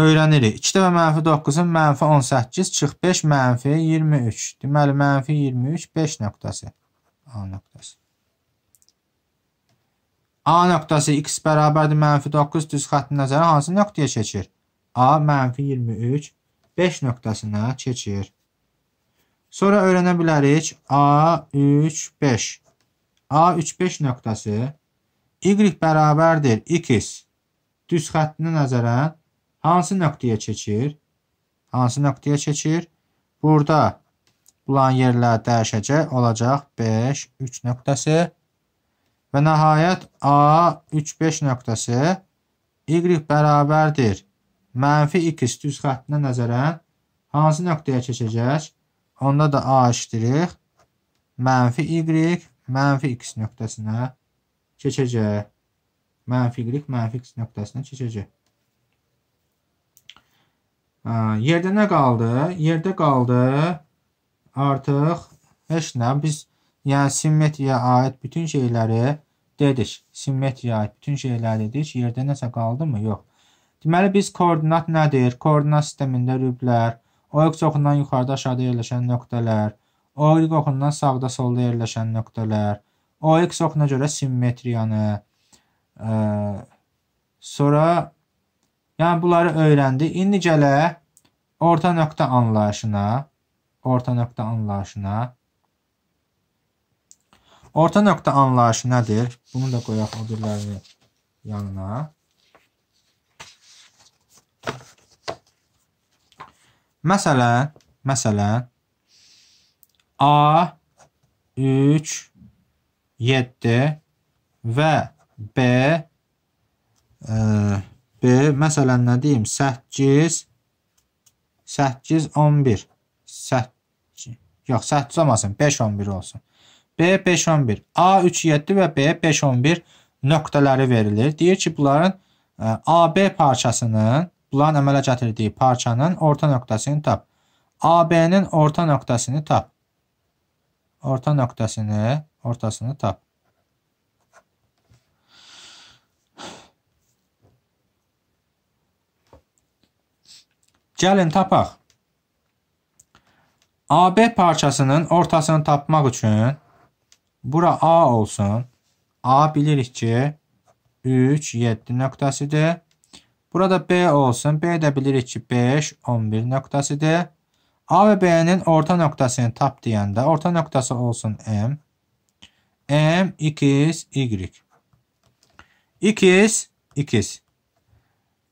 öyrənirik. 2 dəfə mənfi 9-un mənfi 18, çıx 5, mənfi 23. Deməli, mənfi 23, 5 nöqtəsi. A nöqtəsi. A nöqtəsi x bərabərdir mənfi 9 düz xətti nəzərə hansı nöqtəyə keçir? A mənfi 23, 5 nöqtəsinə keçir. Sonra öyrənə bilərik A, 3, 5. A, 3, 5 nöqtəsi Y bərabərdir x düz xəttini nəzərə Hansı nöqtəyə keçir? Hansı nöqtəyə keçir? Burada bulan yerlər dəyişəcək, olacaq 5, 3 nöqtəsi və nəhayət A, 3, 5 nöqtəsi Y bərabərdir. Mənfi 2 düz xəttinə nəzərən hansı nöqtəyə keçəcək? Onda da A işdirik. Mənfi Y, mənfi X nöqtəsinə keçəcək. Mənfi Y, mənfi X nöqtəsinə keçəcək. Hə, yerdə nə qaldı? Yerdə qaldı artıq heçlə biz yəni simmetriyaya aid bütün şeyləri dedik. Simmetriyaya aid bütün şeyləri dedik. Yerdə nəsə qaldımı? Yox. Deməli biz koordinat nədir? Koordinat sistemində rüblər, oyq oxundan yuxarıda aşağıda yerləşən nöqtələr, oyq oxundan sağda solda yerləşən nöqtələr, oyq oxuna görə simmetriyanı, ə, e, sonra Yəni bunları öyrəndi. İndi gələ orta nöqtə anlayışına, orta nöqtə anlayışına. Orta nöqtə anlayışı nədir? Bunu da qoyaq o birlərini yanına. Məsələn, məsələn A 3 7 və B ə, e, Məsələn, nə deyim? 8, 8, 11. 8, yox, 8 olmasın, 5, 11 olsun. B, 5, 11. A, 3, 7 və B, 5, 11 nöqtələri verilir. Deyir ki, bunların e, AB parçasının, bunların əmələ gətirdiyi parçanın orta nöqtəsini tap. AB-nin orta nöqtəsini tap. Orta nöqtəsini, ortasını tap. Gəlin tapaq. AB parçasının ortasını tapmaq üçün bura A olsun. A bilirik ki 3 7 nöqtəsidir. Burada B olsun. B də bilirik ki 5 11 nöqtəsidir. A və B-nin orta nöqtəsini tap deyəndə orta nöqtəsi olsun M. M x y. x x.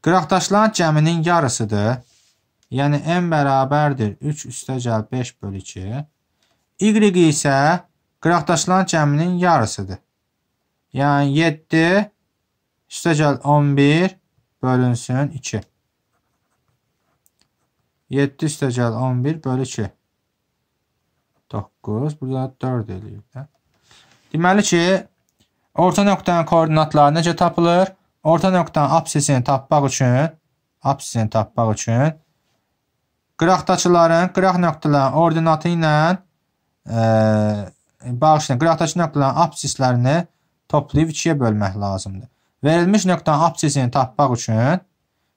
Qıraqdaşlar cəminin yarısıdır. Yəni n bərabərdir 3 üstəcəl 5 bölü 2. Y isə qıraqdaşılan cəminin yarısıdır. Yəni 7 üstəcəl 11 bölünsün 2. 7 üstəcəl 11 bölü 2. 9. Burada 4 eləyir də. Deməli ki, orta nöqtənin koordinatları necə tapılır? Orta nöqtənin absisini tapmaq üçün absisini tapmaq üçün qıraqdakıların qıraq nöqtələrin ordinatı ilə e, bağışlayın, qıraqdakı nöqtələrin absislərini toplayıb ikiyə bölmək lazımdır. Verilmiş nöqtənin absisini tapmaq üçün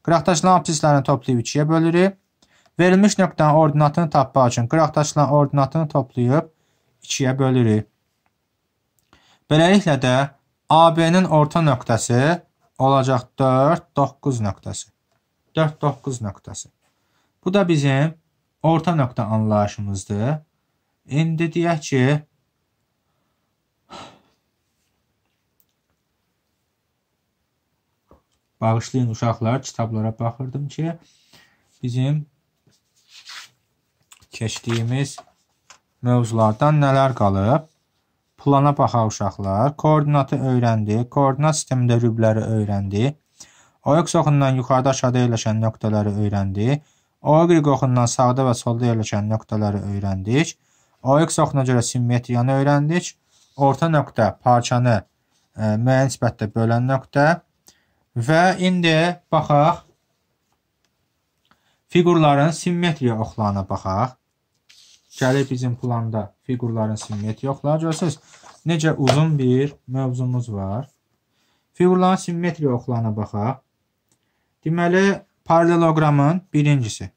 qıraqdakıların absislərini toplayıb ikiyə bölürük. Verilmiş nöqtənin ordinatını tapmaq üçün qıraqdakıların ordinatını toplayıb ikiyə bölürük. Beləliklə də AB-nin orta nöqtəsi olacaq 4, 9 nöqtəsi. 4, 9 nöqtəsi. Bu da bizim orta nöqtə anlayışımızdır. İndi deyək ki, bağışlayın uşaqlar, kitablara baxırdım ki, bizim keçdiyimiz mövzulardan nələr qalıb? Plana baxaq uşaqlar, koordinatı öyrəndi, koordinat sistemində rübləri öyrəndi, ayıq soxundan yuxarıda aşağıda yerləşən nöqtələri öyrəndi, OY oxundan sağda və solda yerləşən nöqtələri öyrəndik. OX oxuna görə simmetriyanı öyrəndik. Orta nöqtə parçanı ə, e, müəyyən nisbətdə bölən nöqtə və indi baxaq figurların simmetriya oxlarına baxaq. Gəlir bizim planda figurların simmetriya oxları görürsünüz. Necə uzun bir mövzumuz var. Figurların simmetriya oxlarına baxaq. Deməli, paralelogramın birincisi.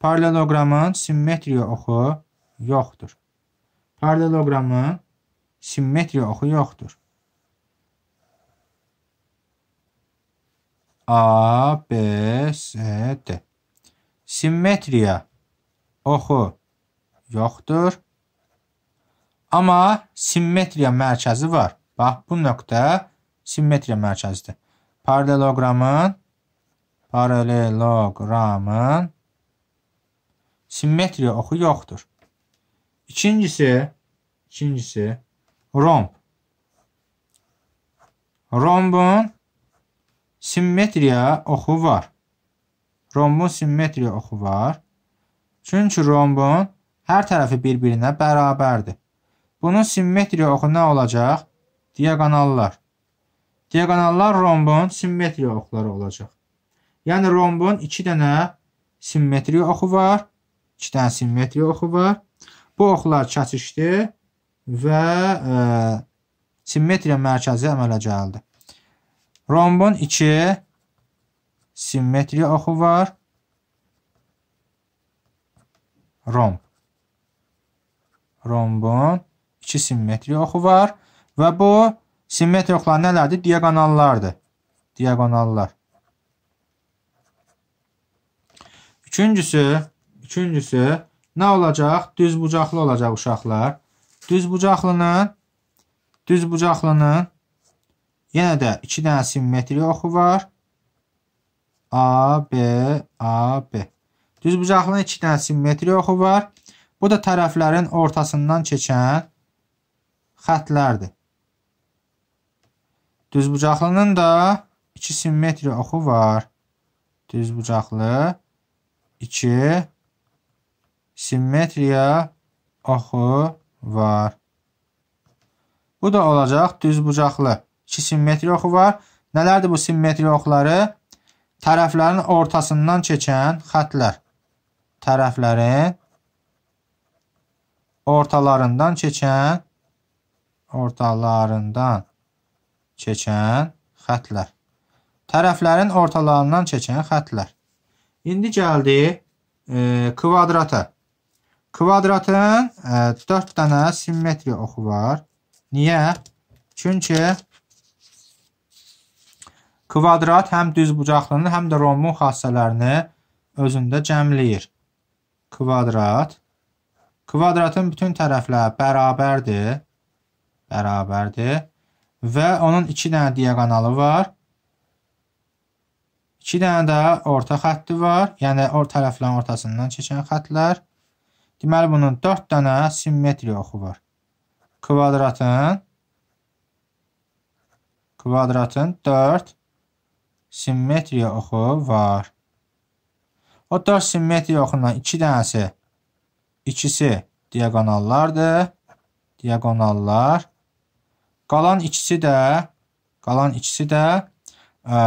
Paralelogramın simmetriya oxu yoxdur. Paralelogramın simmetriya oxu yoxdur. A, B, S, D. Simmetriya oxu yoxdur. Amma simmetriya mərkəzi var. Bax, bu nöqtə simmetriya mərkəzidir. Paralelogramın paralelogramın simmetriya oxu yoxdur. İkincisi, ikincisi romb. Rombun simmetriya oxu var. Rombun simmetriya oxu var. Çünki rombun hər tərəfi bir-birinə bərabərdir. Bunun simmetriya oxu nə olacaq? Diagonallar. Diagonallar rombun simmetriya oxları olacaq. Yəni rombun 2 dənə simmetriya oxu var. 2 dənə simmetri oxu var. Bu oxlar kəsişdi və e, simmetriya mərkəzi əmələ gəldi. Rombun 2 simmetriya oxu var. Romb. Rombun 2 simmetriya oxu var və bu simmetriya oxuları nələrdir? Diagonallardır. Diagonallar. Üçüncüsü Üçüncüsü nə olacaq? Düzbucaqlı olacaq uşaqlar. Düzbucaqlının düzbucaqlının yenə də 2 dənə simmetri oxu var. A, B, A, B. Düzbucaqlının 2 dənə simmetri oxu var. Bu da tərəflərin ortasından keçən xətlərdir. Düzbucaqlının da 2 simmetri oxu var. Düzbucaqlı 2 simmetriya oxu var. Bu da olacaq düzbucaqlı. 2 simmetri oxu var. Nələrdir bu simmetri oxları? Tərəflərin ortasından keçən xətlər. Tərəflərin ortalarından keçən ortalarından keçən xətlər. Tərəflərin ortalarından keçən xətlər. İndi gəldi e, kvadrata. Kvadratın ə, e, 4 dənə simmetriya oxu var. Niyə? Çünki kvadrat həm düzbucaqlının, həm də rombun xassələrini özündə cəmləyir. Kvadrat kvadratın bütün tərəfləri bərabərdir. Bərabərdir və onun 2 dənə diaqonalı var. 2 dənə də orta xətti var, yəni orta tərəflərin ortasından keçən xətlər. Deməli, bunun 4 dənə simmetri oxu var. Kvadratın kvadratın 4 simmetriya oxu var. O 4 simmetriya oxundan 2 dənəsi, ikisi diagonallardır. Diagonallar. Qalan ikisi də, qalan ikisi də ə, e,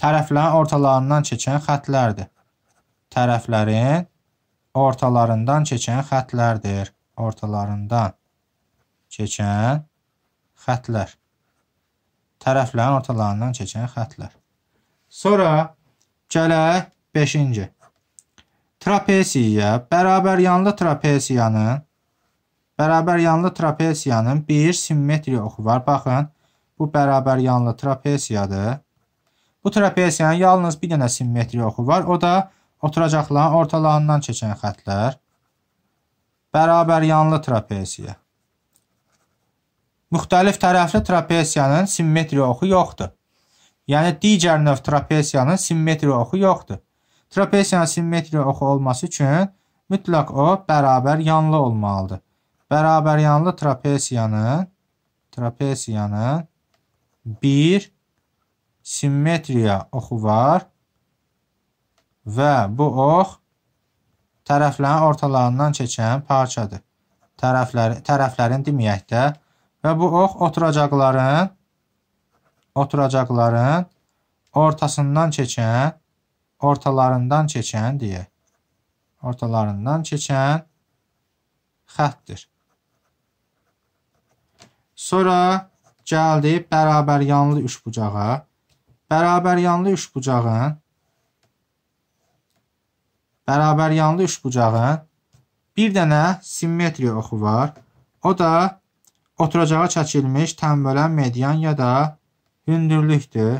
tərəflərin ortalarından keçən xətlərdir. Tərəflərin ortalarından keçən xətlərdir. Ortalarından keçən xətlər. Tərəflərin ortalarından keçən xətlər. Sonra gələk 5-ci. Trapesiya bərabəryanlı trapesiyanın bərabəryanlı trapesiyanın bir simmetri oxu var. Baxın, bu bərabəryanlı trapesiyadır. Bu trapesiyanın yalnız bir dənə simmetri oxu var. O da oturacaqların ortalarından keçən xətlər bərabəryanlı trapesiya. Müxtəlif tərəfli trapesiyanın simmetri oxu yoxdur. Yəni digər növ trapesiyanın simmetri oxu yoxdur. Trapesiyanın simmetri oxu olması üçün mütləq o bərabəryanlı olmalıdır. Bərabəryanlı trapesiyanın trapesiyanın bir simmetriya oxu var və bu ox tərəflərin ortalarından keçən parçadır. Tərəfləri, tərəflərin deməyək də və bu ox oturacaqların oturacaqların ortasından keçən, ortalarından keçən deyə. Ortalarından keçən xəttdir. Sonra gəldi bərabəryanlı üçbucağa. Bərabəryanlı üçbucağın bərabər yanlı üçbucağın bir dənə simmetri oxu var. O da oturacağa çəkilmiş tənbölən median ya da hündürlükdür.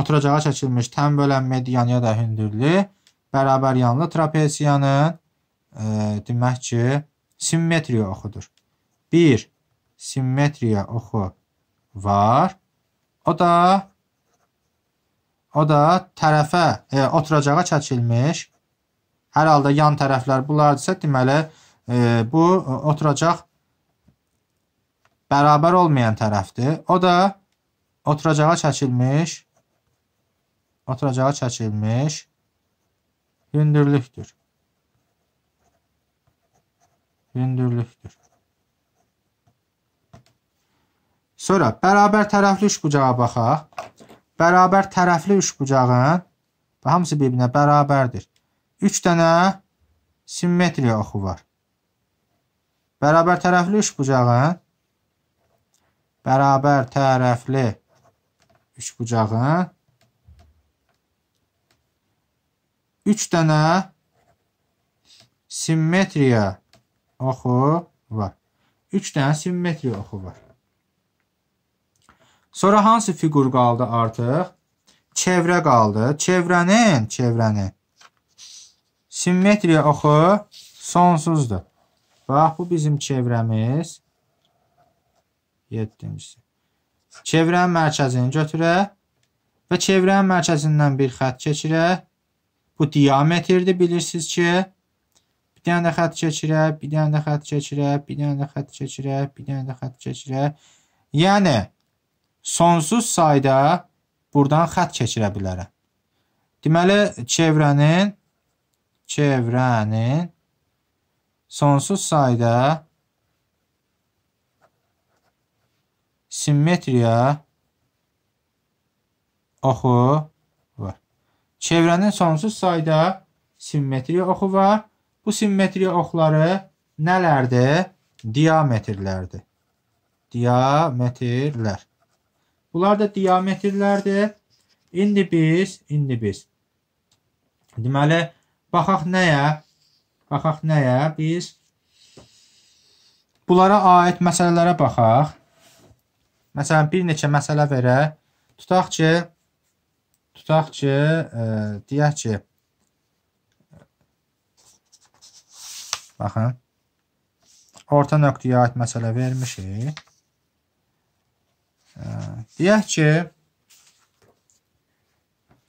Oturacağa çəkilmiş tənbölən median ya da hündürlük bərabər yanlı trapesiyanın e, demək ki, simmetriya oxudur. 1 simmetriya oxu var. O da o da tərəfə, e, oturacağa çəkilmiş Hər halda yan tərəflər bunlardırsa, deməli e, bu oturacaq bərabər olmayan tərəfdir. O da oturacağa çəkilmiş oturacağa çəkilmiş hündürlükdür. Hündürlükdür. Sonra bərabər tərəfli üçbucağa baxaq. Bərabər tərəfli üçbucağın hamısı bir-birinə bərabərdir. 3 dənə simmetriya oxu var. Bərabər tərəfli üç bucağın bərabər tərəfli üç bucağın 3 dənə simmetriya oxu var. 3 dənə simmetriya oxu var. Sonra hansı fiqur qaldı artıq? Çevrə qaldı. Çevrənin, çevrənin simmetriya oxu sonsuzdur. Bax, bu bizim çevrəmiz. 7-ci. Çevrənin mərkəzini götürək və çevrənin mərkəzindən bir xətt keçirək. Bu diametrdir, bilirsiniz ki. Bir dənə də xətt keçirək, bir dənə də xətt keçirək, bir dənə də xətt keçirək, bir dənə də xətt keçirək. Yəni, sonsuz sayda buradan xətt keçirə bilərəm. Deməli, çevrənin çevrənin sonsuz sayda simmetriya oxu var. Çevrənin sonsuz sayda simmetriya oxu var. Bu simmetriya oxları nələrdir? Diametrlərdir. Diametrlər. Bunlar da diametrlərdir. İndi biz, indi biz. Deməli, Baxaq nəyə? Baxaq nəyə? Biz bunlara aid məsələlərə baxaq. Məsələn, bir neçə məsələ verə. Tutaq ki, tutaq ki, ə, e, deyək ki, baxın, orta nöqtəyə aid məsələ vermişik. Ə, e, deyək ki,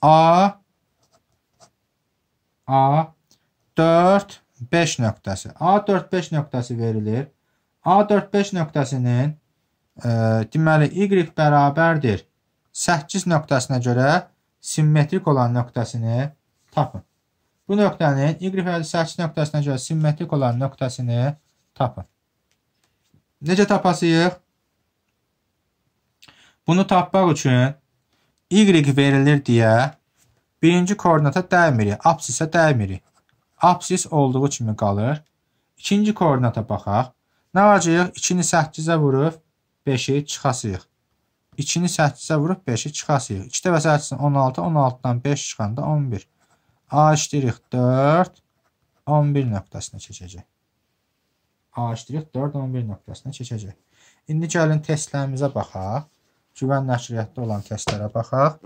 A A4-5 nöqtəsi. A4-5 nöqtəsi verilir. A4-5 nöqtəsinin e, deməli y bərabərdir 8 nöqtəsinə görə simmetrik olan nöqtəsini tapın. Bu nöqtənin y58 nöqtəsinə görə simmetrik olan nöqtəsini tapın. Necə tapasıyıq? Bunu tapmaq üçün y verilir deyə Birinci koordinata dəymirik, absisə dəymirik. Absis olduğu kimi qalır. İkinci koordinata baxaq. Nə alacağıq? 2-ni 8-ə vurub 5-i çıxasıyıq. 2-ni 8-ə vurub 5-i çıxasıyıq. 2 dəfə 8-in 16, 16-dan 5 çıxanda 11. A iştirik 4, 11 nöqtəsinə keçəcək. A iştirik 4, 11 nöqtəsinə keçəcək. İndi gəlin testlərimizə baxaq. Güvən nəşriyyətdə olan testlərə baxaq.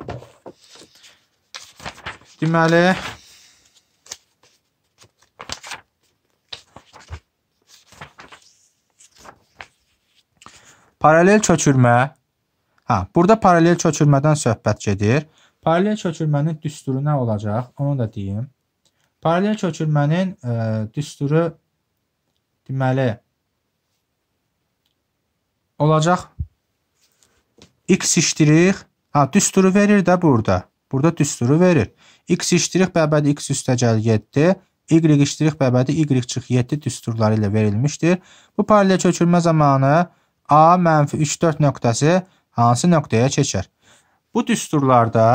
Deməli Paralel köçürmə. Hə, burada paralel köçürmədən söhbət gedir. Paralel köçürmənin düsturu nə olacaq? Onu da deyim. Paralel köçürmənin ə, e, düsturu deməli olacaq x iştirik. Ha, hə, düsturu verir də burada. Burada düsturu verir. X iştirik bəbədi X üstəgəl 7, Y iştirik bəbədi Y çıx 7 düsturları ilə verilmişdir. Bu paralel köçürmə zamanı A mənfi 3-4 nöqtəsi hansı nöqtəyə keçər? Bu düsturlarda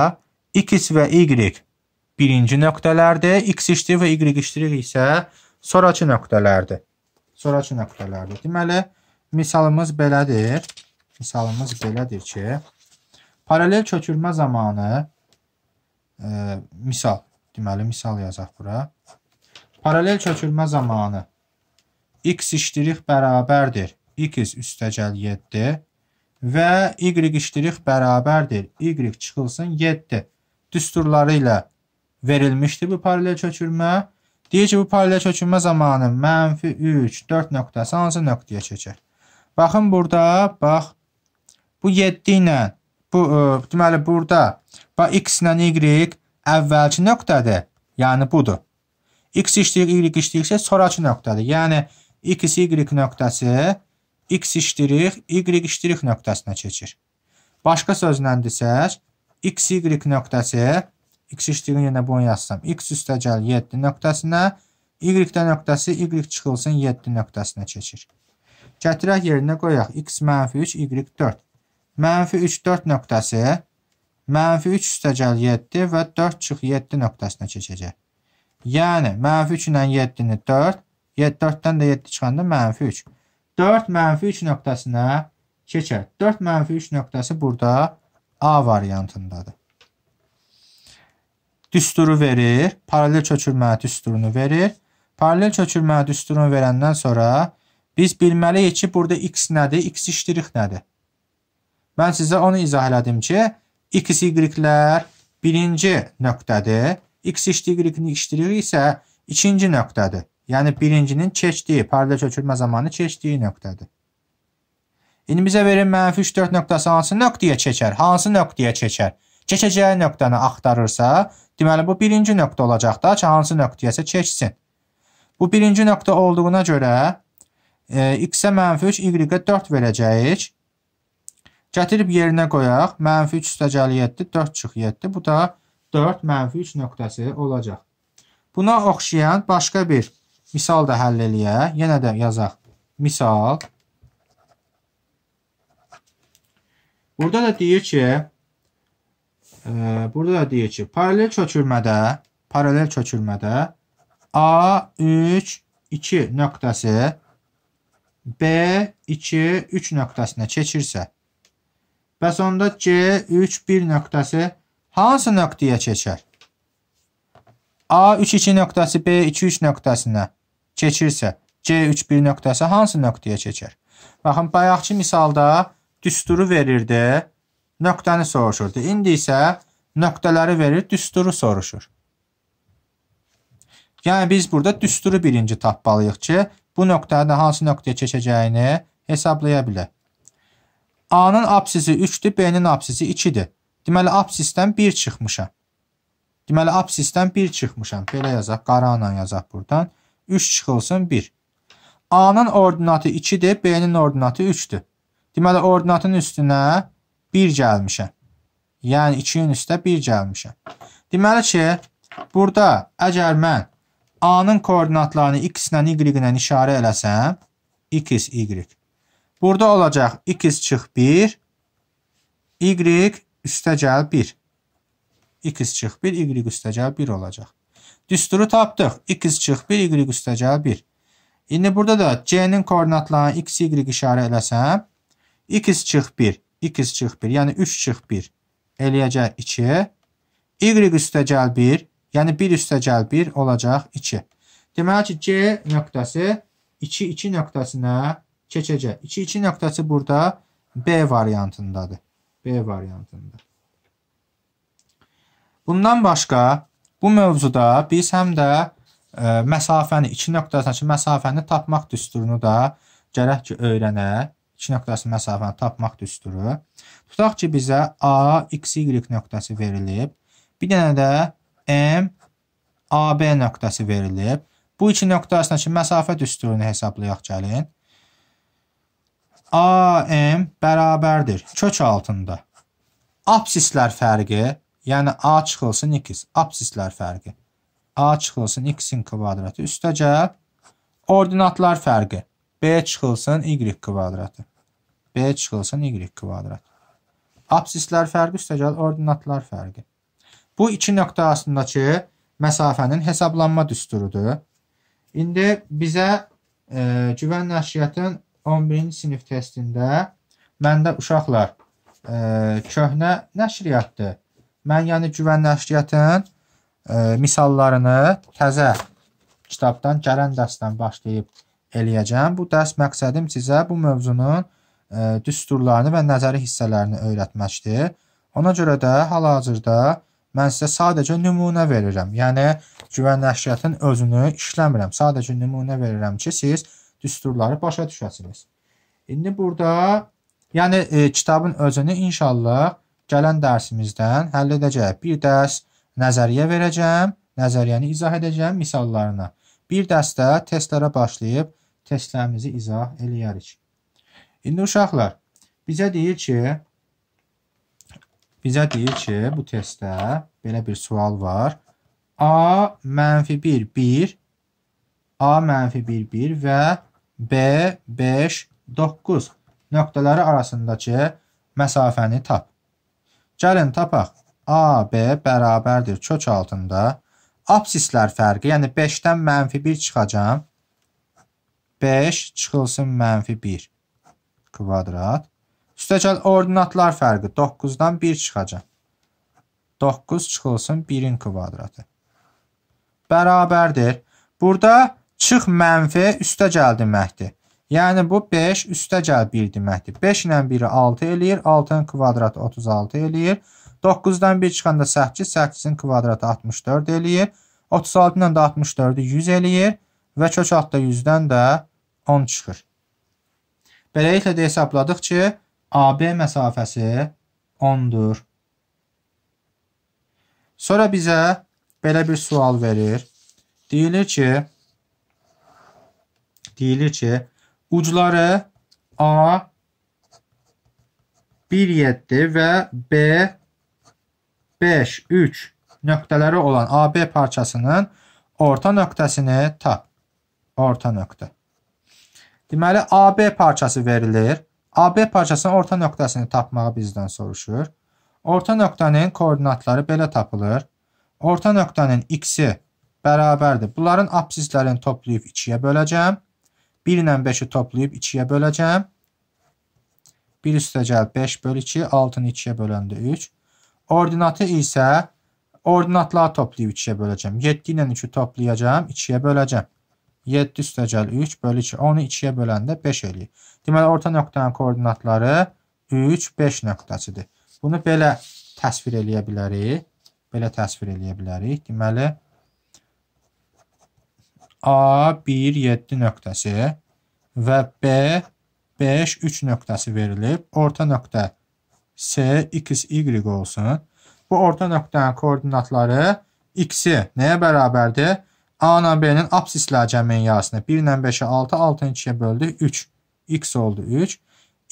X və Y birinci nöqtələrdir. X iştirik və Y iştirik isə sonrakı nöqtələrdir. Sonrakı nöqtələrdir. Deməli, misalımız belədir. Misalımız belədir ki, paralel köçürmə zamanı ə, misal, deməli misal yazaq bura. Paralel köçürmə zamanı x iştirik bərabərdir x üstəgəl 7 və y iştirik bərabərdir y çıxılsın 7 düsturları ilə verilmişdir bu paralel köçürmə. Deyir ki, bu paralel köçürmə zamanı mənfi 3, 4 nöqtəsi hansı nöqtəyə keçər? Baxın burada, bax, bu 7 ilə Bu, e, ə, deməli, burada x ilə y əvvəlki nöqtədir, yəni budur. x işləyir, y işləyirsə, sonrakı nöqtədir. Yəni, x, y nöqtəsi x işləyir, y işləyir nöqtəsinə keçir. Başqa sözlə desək, x, y nöqtəsi, x işləyir, yenə bunu yazsam, x üstəgəl 7 nöqtəsinə, y-də nöqtəsi, y çıxılsın 7 nöqtəsinə keçir. Gətirək yerinə qoyaq, x mənfi 3, y 4 mənfi 3, 4 nöqtəsi mənfi 3 üstəgəl 7 və 4 çıx 7 nöqtəsinə keçəcək. Yəni, mənfi 3 ilə 7-ni 4, 4-dən də 7 çıxanda mənfi 3. 4 mənfi 3 nöqtəsinə keçər. 4 mənfi 3 nöqtəsi burada A variantındadır. Düsturu verir, paralel köçürmə düsturunu verir. Paralel köçürmə düsturunu verəndən sonra biz bilməliyik ki, burada x nədir, x iştirik nədir? Mən sizə onu izah elədim ki, x, y-lər birinci nöqtədir. x, y-ni iştirik isə ikinci nöqtədir. Yəni birincinin keçdiyi, paralel köçürmə zamanı keçdiyi nöqtədir. İndi bizə verin mənfi 3, 4 nöqtəsi hansı nöqtəyə keçər? Hansı nöqtəyə keçər? Keçəcəyi nöqtəni axtarırsa, deməli bu birinci nöqtə olacaq da ki, hansı nöqtəyəsə keçsin. Bu birinci nöqtə olduğuna görə e, x-ə mənfi 3, y-ə 4 verəcəyik. Gətirib yerinə qoyaq. Mənfi 3 üstəgəli 7, 4 çıx 7. Bu da 4 mənfi 3 nöqtəsi olacaq. Buna oxşayan başqa bir misal da həll eləyək. Yenə də yazaq. Misal. Burada da deyir ki, e, burada da deyir ki, paralel köçürmədə, paralel köçürmədə A3 2 nöqtəsi B2 3 nöqtəsinə keçirsə, Bəs onda C3-1 nöqtəsi hansı nöqtəyə keçər? A3-2 nöqtəsi B2-3 nöqtəsinə keçirsə, C3-1 nöqtəsi hansı nöqtəyə keçər? Baxın, bayaqçı misalda düsturu verirdi, nöqtəni soruşurdu. İndi isə nöqtələri verir, düsturu soruşur. Yəni, biz burada düsturu birinci tapmalıyıq ki, bu nöqtənin hansı nöqtəyə keçəcəyini hesablaya bilək. A-nın absisi 3-dir, B-nin absisi 2-dir. Deməli, absisdən 1 çıxmışam. Deməli, absisdən 1 çıxmışam. Belə yazaq, qara ilə yazaq buradan. 3 çıxılsın 1. A-nın ordinatı 2-dir, B-nin ordinatı 3-dür. Deməli, ordinatın üstünə 1 gəlmişəm. Yəni, 2-nin üstə 1 gəlmişəm. Deməli ki, burada əgər mən A-nın koordinatlarını x ilə y ilə işarə eləsəm, x, y. Burada olacaq x çıx 1, y üstəgəl 1. x çıx 1, y üstəgəl 1 olacaq. Düsturu tapdıq. x çıx 1, y üstəgəl 1. İndi burada da c-nin koordinatlarını x, y işarə eləsəm, x çıx 1, x çıx 1, yəni 3 çıx 1 eləyəcək 2. y üstəgəl 1, yəni 1 üstəgəl 1 olacaq 2. Deməli ki, c nöqtəsi 2, 2 nöqtəsinə keçəcək. 2 2 nöqtəsi burada B variantındadır. B variantında. Bundan başqa bu mövzuda biz həm də ə, e, məsafəni 2 nöqtəsinə məsafəni tapmaq düsturunu da gərək ki öyrənək. 2 nöqtəsi məsafəni tapmaq düsturu. Tutaq ki bizə A, x, y nöqtəsi verilib. Bir dənə də M, AB nöqtəsi verilib. Bu iki nöqtə arasındakı məsafə düsturunu hesablayaq gəlin. AM bərabərdir kök altında absislər fərqi, yəni A çıxılsın x, absislər fərqi. A çıxılsın x-in kvadratı üstə gəl. Ordinatlar fərqi. B çıxılsın y kvadratı. B çıxılsın y kvadratı. Absislər fərqi üstə gəl, ordinatlar fərqi. Bu iki nöqtə arasındakı məsafənin hesablanma düsturudur. İndi bizə e, güvən nəşriyyatın 11-ci sinif testində məndə uşaqlar ə, e, köhnə nəşriyyatdır. Mən yəni güvən nəşriyyatın ə, e, misallarını təzə kitabdan gələn dərsdən başlayıb eləyəcəm. Bu dərs məqsədim sizə bu mövzunun ə, e, düsturlarını və nəzəri hissələrini öyrətməkdir. Ona görə də hal-hazırda mən sizə sadəcə nümunə verirəm. Yəni güvən nəşriyyatın özünü işləmirəm. Sadəcə nümunə verirəm ki, siz düsturları başa düşəsiniz. İndi burada yəni e, kitabın özünü inşallah gələn dərsimizdən həll edəcəyik. Bir dərs nəzəriyyə verəcəm, nəzəriyyəni izah edəcəm misallarına. Bir dərsdə testlərə başlayıb testlərimizi izah eləyərik. İndi uşaqlar, bizə deyir ki, bizə deyir ki, bu testdə belə bir sual var. A mənfi 1, 1, A mənfi 1, 1 və B, 5, 9 nöqtələri arasındakı məsafəni tap. Gəlin tapaq. AB bərabərdir kök altında. Apsislər fərqi, yəni 5-dən mənfi 1 çıxacam. 5 çıxılsın mənfi 1 kvadrat. Üstəgəl ordinatlar fərqi 9-dan 1 çıxacaq. 9 çıxılsın 1-in kvadratı. Bərabərdir. Burada çıx mənfi üstə gəl deməkdir. Yəni bu 5 üstə gəl 1 deməkdir. 5 ilə 1-i 6 eləyir. 6-nın kvadratı 36 eləyir. 9-dan 1 çıxanda 8, 8-in kvadratı 64 eləyir. 36 ilə də 64-ü 100 eləyir və kök altda 100-dən də 10 çıxır. Beləliklə də hesabladıq ki, AB məsafəsi 10-dur. Sonra bizə belə bir sual verir. Deyilir ki, deyilir ki, ucları A 1,7 və B 5, 3 nöqtələri olan AB parçasının orta nöqtəsini tap. Orta nöqtə. Deməli, AB parçası verilir. AB parçasının orta nöqtəsini tapmağı bizdən soruşur. Orta nöqtənin koordinatları belə tapılır. Orta nöqtənin x-i bərabərdir. Bunların absislərini toplayıb 2-yə böləcəm. 1 ilə 5-i toplayıb 2-yə böləcəm. 1 üstəcəl 5 böl 2, 6-nı 2-yə böləndə 3. Ordinatı isə ordinatları toplayıb 2-yə böləcəm. 7 ilə 3-ü toplayacam, 2-yə böləcəm. 7 üstəcəl 3 böl 2, 10-u 2-yə böləndə 5 eləyir. Deməli, orta nöqtənin koordinatları 3, 5 nöqtəsidir. Bunu belə təsvir eləyə bilərik. Belə təsvir eləyə bilərik. Deməli, A1-7 nöqtəsi və B5-3 nöqtəsi verilib. Orta nöqtə S-XY olsun. Bu orta nöqtənin koordinatları X-i nəyə bərabərdir? A ilə B-nin absislər cəmiyyəsini 1 ilə 5-ə 6, 6 ilə 2-yə böldük 3. X oldu 3.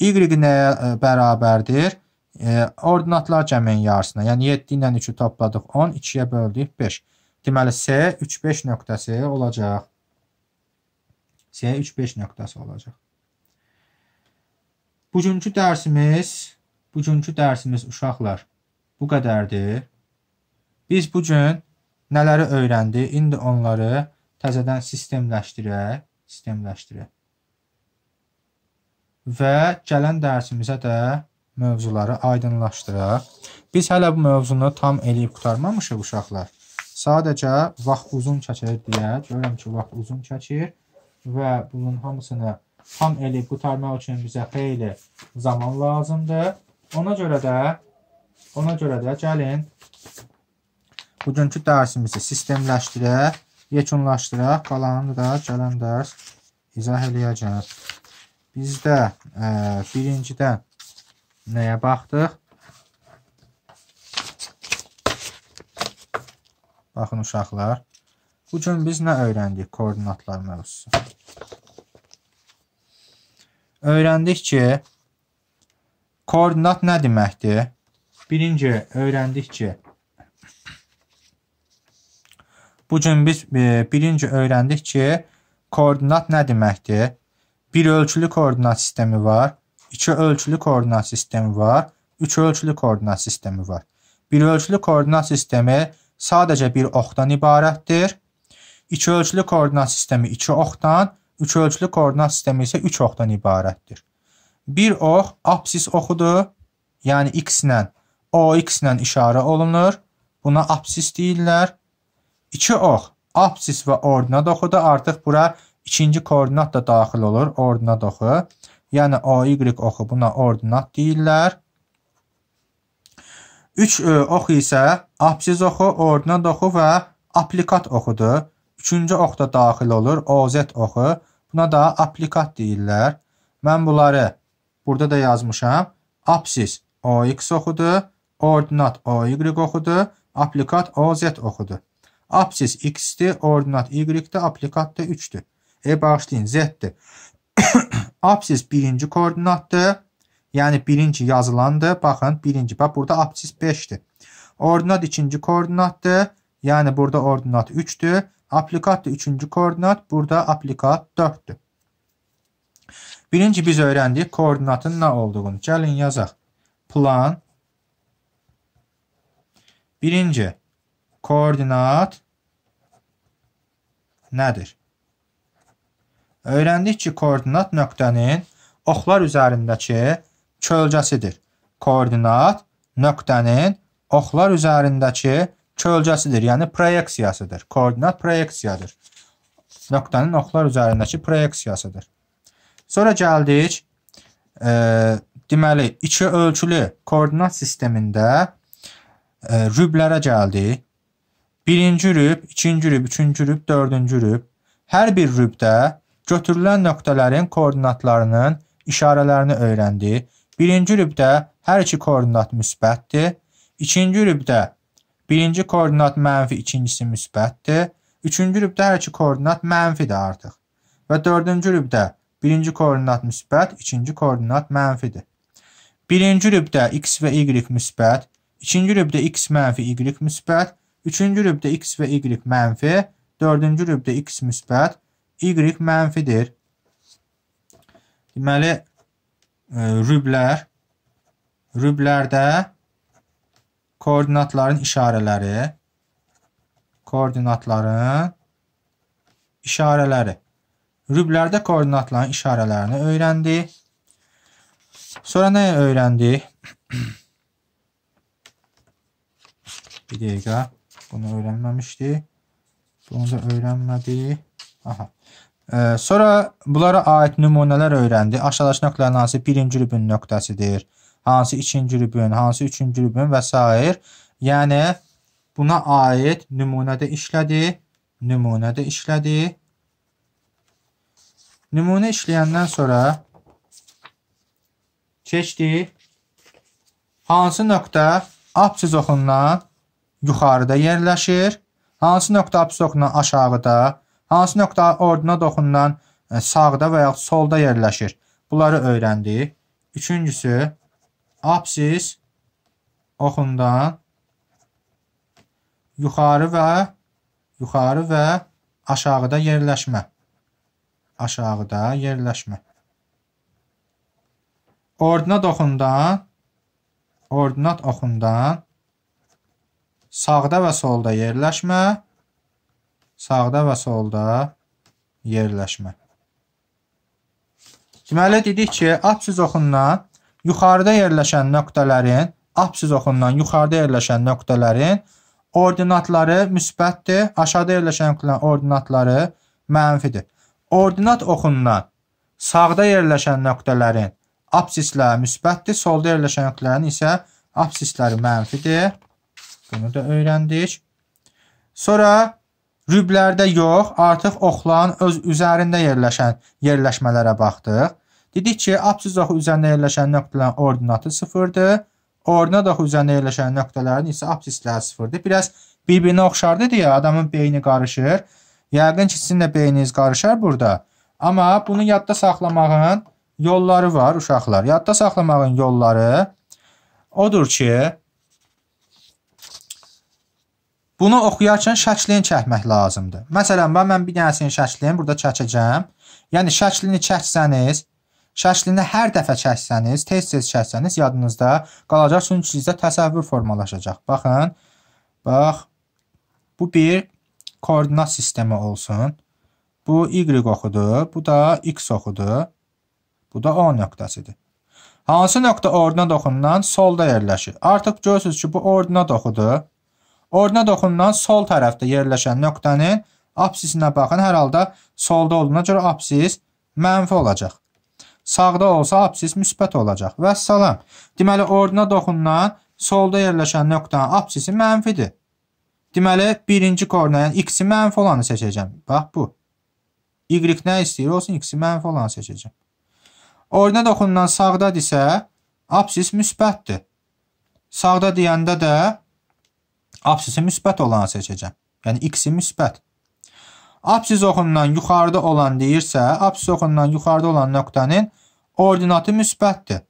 Y nəyə e, bərabərdir? E, ordinatlar cəmiyyəsinə, yəni 7 ilə 3-ü topladıq 10, 2-yə böldük 5. Deməli S 3-5 nöqtəsi olacaq. S 3-5 nöqtəsi olacaq. Bugünkü dərsimiz, bugünkü dərsimiz uşaqlar bu qədərdir. Biz bu gün nələri öyrəndik? İndi onları təzədən sistemləşdirək, sistemləşdirək. Və gələn dərsimizə də mövzuları aydınlaşdıraq. Biz hələ bu mövzunu tam eləyib qutarmamışıq uşaqlar. Sadəcə vaxt uzun çəkir deyə görürəm ki, vaxt uzun çəkir və bunun hamısını tam elib qutarmaq üçün bizə xeyli zaman lazımdır. Ona görə də ona görə də gəlin bugünkü dərsimizi sistemləşdirək, yekunlaşdıraq, qalanını da gələn dərs izah eləyəcəm. Bizdə ə, e, birincidən nəyə baxdıq? Baxın uşaqlar, bu gün biz nə öyrəndik koordinatlar mövzusu? Öyrəndik ki, koordinat nə deməkdir? Birinci öyrəndik ki, bu gün biz e, birinci öyrəndik ki, koordinat nə deməkdir? Bir ölçülü koordinat sistemi var, iki ölçülü koordinat sistemi var, üç ölçülü koordinat sistemi var. Bir ölçülü koordinat sistemi var sadəcə bir oxdan ibarətdir. İki ölçülü koordinat sistemi 2 oxdan, üç ölçülü koordinat sistemi isə 3 oxdan ibarətdir. Bir ox apsis oxudur, yəni x ilə OX ilə işarə olunur. Buna apsis deyirlər. İki ox apsis və ordinat oxudur. Artıq bura ikinci koordinat da daxil olur, ordinat oxu. Yəni AY oxu buna ordinat deyirlər. Üç ö e, oxu isə absiz oxu, ordinat oxu və aplikat oxudur. Üçüncü ox da daxil olur, OZ oxu. Buna da aplikat deyirlər. Mən bunları burada da yazmışam. Absiz OX oxudur, ordinat OY oxudur, aplikat OZ oxudur. Absiz X-dir, ordinat Y-dir, aplikat da 3-dür. E, bağışlayın, Z-dir. absiz birinci koordinatdır, Yəni birinci yazılandır. Baxın birinci. Bax burada absis 5-dir. Ordinat ikinci koordinatdır. Yəni burada ordinat 3-dür. Aplikat da üçüncü koordinat. Burada aplikat 4-dür. Birinci biz öyrəndik koordinatın nə olduğunu. Gəlin yazaq. Plan. Birinci koordinat nədir? Öyrəndik ki, koordinat nöqtənin oxlar üzərindəki kölgəsidir. Koordinat nöqtənin oxlar üzərindəki kölgəsidir, yəni proyeksiyasıdır. Koordinat proyeksiyadır. Nöqtənin oxlar üzərindəki proyeksiyasıdır. Sonra gəldik, e, deməli, iki ölçülü koordinat sistemində e, rüblərə gəldik. Birinci rüb, ikinci rüb, üçüncü rüb, dördüncü rüb. Hər bir rübdə götürülən nöqtələrin koordinatlarının işarələrini öyrəndi. Birinci rübdə hər iki koordinat müsbətdir. İkinci rübdə birinci koordinat mənfi, ikincisi müsbətdir. Üçüncü rübdə hər iki koordinat mənfidir artıq. Və dördüncü rübdə birinci koordinat müsbət, ikinci koordinat mənfidir. Birinci rübdə x və y müsbət, ikinci rübdə x mənfi, y müsbət, üçüncü rübdə x və y mənfi, dördüncü rübdə x müsbət, y mənfidir. Deməli, Ee, rüblər, rüblərdə koordinatların işarələri, koordinatların işarələri. Rüblərdə koordinatların işarələrini öyrəndi. Sonra nə öyrəndi? Bir dəqiqə. Bunu öyrənməmişdi. Bunu da öyrənmədi. Aha. Sonra bunlara aid nümunələr öyrəndi. Aşağıdakı nöqtələrin hansı birinci rübün nöqtəsidir, hansı ikinci rübün, hansı üçüncü rübün və s. Yəni, buna aid nümunədə işlədi, nümunədə işlədi. Nümunə işləyəndən sonra keçdi. Hansı nöqtə absiz oxundan yuxarıda yerləşir, hansı nöqtə absiz oxundan aşağıda yerləşir Hansı nöqtə orduna doxunulan e, sağda və yaxud solda yerləşir? Bunları öyrəndik. Üçüncüsü, apsis oxundan yuxarı və yuxarı və aşağıda yerləşmə. Aşağıda yerləşmə. Ordinat oxundan ordinat oxundan sağda və solda yerləşmə sağda və solda yerləşmə. Deməli, dedik ki, apsiz oxundan yuxarıda yerləşən nöqtələrin, apsiz oxundan yuxarıda yerləşən nöqtələrin ordinatları müsbətdir, aşağıda yerləşən ordinatları mənfidir. Ordinat oxundan sağda yerləşən nöqtələrin apsisləri müsbətdir, solda yerləşən nöqtələrin isə apsisləri mənfidir. Bunu da öyrəndik. Sonra Rüblərdə yox, artıq oxlan öz üzərində yerləşən yerləşmələrə baxdıq. Dedik ki, absiz oxu üzərində yerləşən nöqtələrin ordinatı 0-dır. Ordinat oxu üzərində yerləşən nöqtələrin isə absisləri 0-dır. Biraz bir-birinə oxşardı deyə adamın beyni qarışır. Yəqin ki, sizin də beyniniz qarışar burada. Amma bunu yadda saxlamağın yolları var uşaqlar. Yadda saxlamağın yolları odur ki, Bunu oxuyarkən şəklini çəkmək lazımdır. Məsələn, mən, mən bir dənəsini şəklini burada çəkəcəm. Yəni şəklini çəksəniz, şəklini hər dəfə çəksəniz, tez-tez çəksəniz yadınızda qalacaq, çünki sizdə təsəvvür formalaşacaq. Baxın. Bax. Bu bir koordinat sistemi olsun. Bu y oxudu, bu da x oxudu. Bu da O nöqtəsidir. Hansı nöqtə ordinat oxundan solda yerləşir? Artıq görürsüz ki, bu ordinat oxudu. Ordinat oxundan sol tərəfdə yerləşən nöqtənin absisinə baxın. Hər halda solda olduğuna görə absis mənfi olacaq. Sağda olsa absis müsbət olacaq. Və salam. Deməli, ordinat oxundan solda yerləşən nöqtənin absisi mənfidir. Deməli, birinci koordinat, yəni x-i mənfi olanı seçəcəm. Bax bu. Y nə istəyir olsun, x-i mənfi olanı seçəcəm. Ordinat oxundan sağdadirsə, absis müsbətdir. Sağda deyəndə də Absisi müsbət olanı seçəcəm. Yəni, x-i müsbət. Absis oxundan yuxarıda olan deyirsə, absis oxundan yuxarıda olan nöqtənin ordinatı müsbətdir.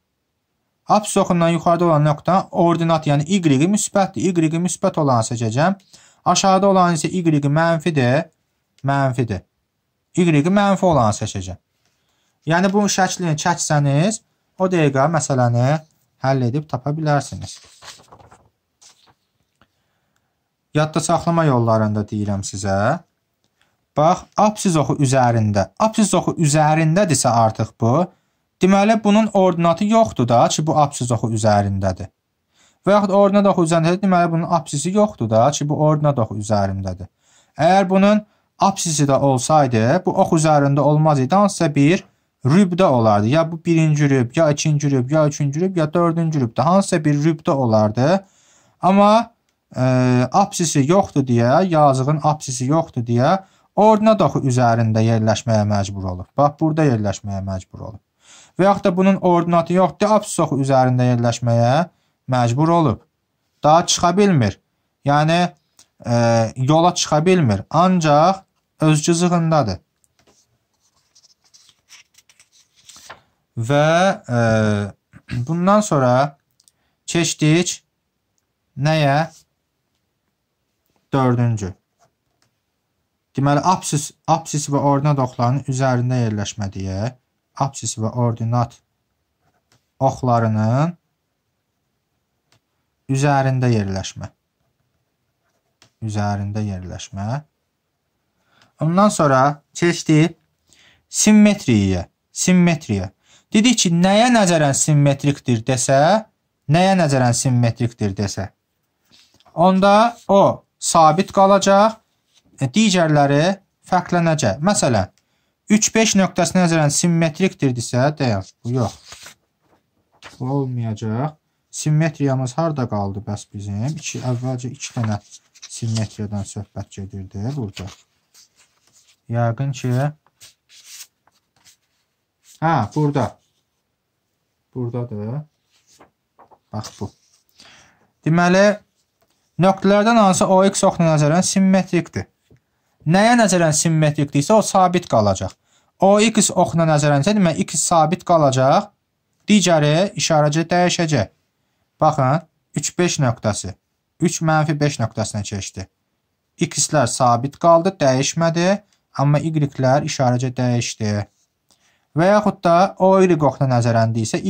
Absis oxundan yuxarıda olan nöqtə ordinat, yəni y-i müsbətdir. Y-i müsbət olanı seçəcəm. Aşağıda olan isə y-i mənfidir. Mənfidir. Y-i mənfi olanı seçəcəm. Yəni, bu şəklini çəksəniz, o dəqiqə məsələni həll edib tapa bilərsiniz. Yadda saxlama yollarında deyirəm sizə. Bax, absiz oxu üzərində. Absiz oxu üzərindədirsə artıq bu, deməli bunun ordinatı yoxdur da ki, bu absiz oxu üzərindədir. Və yaxud ordinat oxu üzərindədir, deməli bunun absisi yoxdur da ki, bu ordinat oxu üzərindədir. Əgər bunun absisi də olsaydı, bu ox üzərində olmaz idi, hansısa bir rübdə olardı. Ya bu birinci rüb, ya ikinci rüb, ya üçüncü rüb, ya dördüncü rübdə hansısa bir rübdə olardı. Amma ə, apsisi yoxdur deyə, yazığın apsisi yoxdur deyə ordna doxu üzərində yerləşməyə məcbur olub. Bax, burada yerləşməyə məcbur olub. Və yaxud da bunun ordinatı yoxdur, apsis oxu üzərində yerləşməyə məcbur olub. Daha çıxa bilmir. Yəni, ə, e, yola çıxa bilmir. Ancaq öz cızığındadır. Və ə, e, bundan sonra keçdik nəyə? Dördüncü. Deməli, apsis, apsis və ordinat oxlarının üzərində yerləşmədiyə, apsis və ordinat oxlarının üzərində yerləşmə. Üzərində yerləşmə. Ondan sonra keçdi simmetriyaya. Simmetriya. Dedik ki, nəyə nəzərən simmetrikdir desə, nəyə nəzərən simmetrikdir desə, onda o sabit qalacaq, e, digərləri fərqlənəcək. Məsələn, 3-5 nöqtəsi nəzərən simmetrikdirdirsə, deyək, bu yox. Bu olmayacaq. Simmetriyamız harada qaldı bəs bizim? İki, əvvəlcə 2 dənə simmetriyadan söhbət gedirdi burada. Yəqin ki, hə, burada. Buradadır. Bax bu. Deməli, Nöqtələrdən hansı OX oxuna nəzərən simmetrikdir? Nəyə nəzərən simmetrikdirsə, o sabit qalacaq. OX oxuna nəzərən isə demək X sabit qalacaq, digəri işarəci dəyişəcək. Baxın, 3-5 nöqtəsi 3-5 nöqtəsinə keçdi. X-lər sabit qaldı, dəyişmədi, amma Y-lər işarəci dəyişdi. Və yaxud da OY oxuna nəzərəndir isə